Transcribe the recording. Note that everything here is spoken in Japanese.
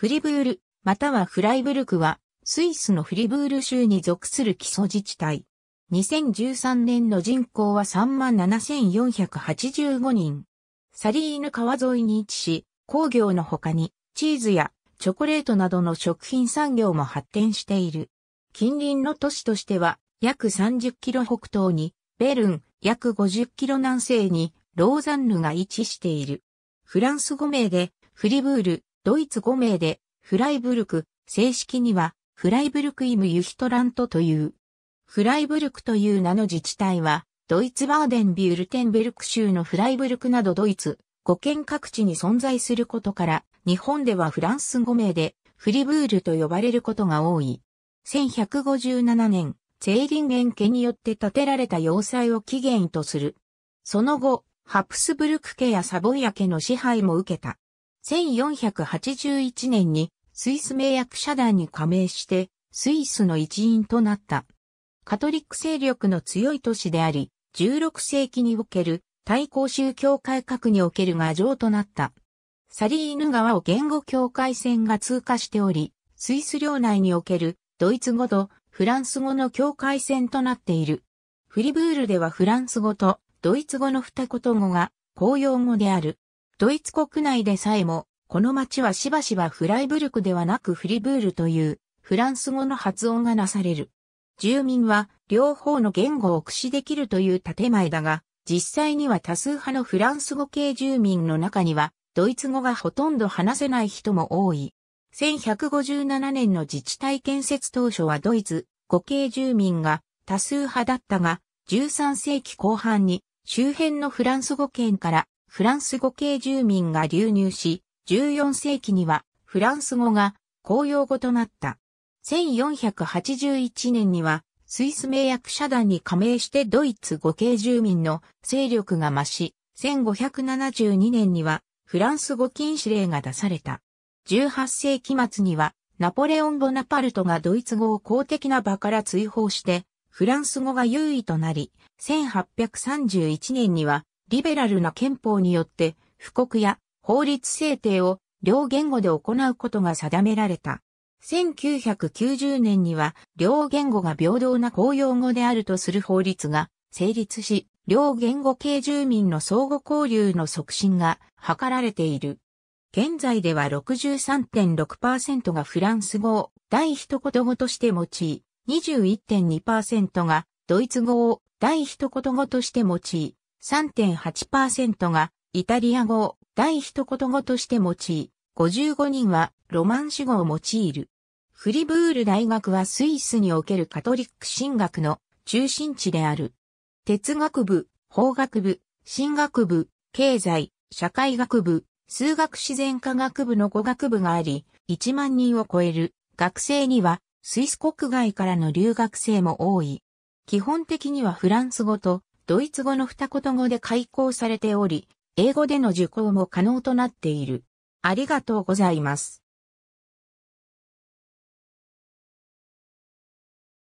フリブール、またはフライブルクは、スイスのフリブール州に属する基礎自治体。2013年の人口は37,485人。サリーヌ川沿いに位置し、工業の他に、チーズやチョコレートなどの食品産業も発展している。近隣の都市としては、約30キロ北東に、ベルン、約50キロ南西に、ローザンヌが位置している。フランス語名で、フリブール、ドイツ5名で、フライブルク、正式には、フライブルクイムユヒトラントという。フライブルクという名の自治体は、ドイツバーデンビュールテンベルク州のフライブルクなどドイツ、5県各地に存在することから、日本ではフランス語名で、フリブールと呼ばれることが多い。1157年、ツェーリンゲン家によって建てられた要塞を起源とする。その後、ハプスブルク家やサボイア家の支配も受けた。1481年にスイス名役社団に加盟してスイスの一員となった。カトリック勢力の強い都市であり、16世紀における対抗宗教改革における牙城となった。サリーヌ川を言語境界線が通過しており、スイス領内におけるドイツ語とフランス語の境界線となっている。フリブールではフランス語とドイツ語の二言語が公用語である。ドイツ国内でさえも、この町はしばしばフライブルクではなくフリブールというフランス語の発音がなされる。住民は両方の言語を駆使できるという建前だが、実際には多数派のフランス語系住民の中には、ドイツ語がほとんど話せない人も多い。1157年の自治体建設当初はドイツ語系住民が多数派だったが、13世紀後半に周辺のフランス語圏からフランス語系住民が流入し、14世紀にはフランス語が公用語となった。1481年にはスイス名役社団に加盟してドイツ語系住民の勢力が増し、1572年にはフランス語禁止令が出された。18世紀末にはナポレオン・ボナパルトがドイツ語を公的な場から追放して、フランス語が優位となり、1831年にはリベラルな憲法によって、布告や法律制定を両言語で行うことが定められた。1990年には、両言語が平等な公用語であるとする法律が成立し、両言語系住民の相互交流の促進が図られている。現在では63.6%がフランス語を第一言語として用い、21.2%がドイツ語を第一言語として用い、3.8%がイタリア語を第一言語として用い、55人はロマン主語を用いる。フリブール大学はスイスにおけるカトリック神学の中心地である。哲学部、法学部、神学部、経済、社会学部、数学自然科学部の語学部があり、1万人を超える学生にはスイス国外からの留学生も多い。基本的にはフランス語とドイツ語の二言語で開講されており、英語での受講も可能となっている。ありがとうございます。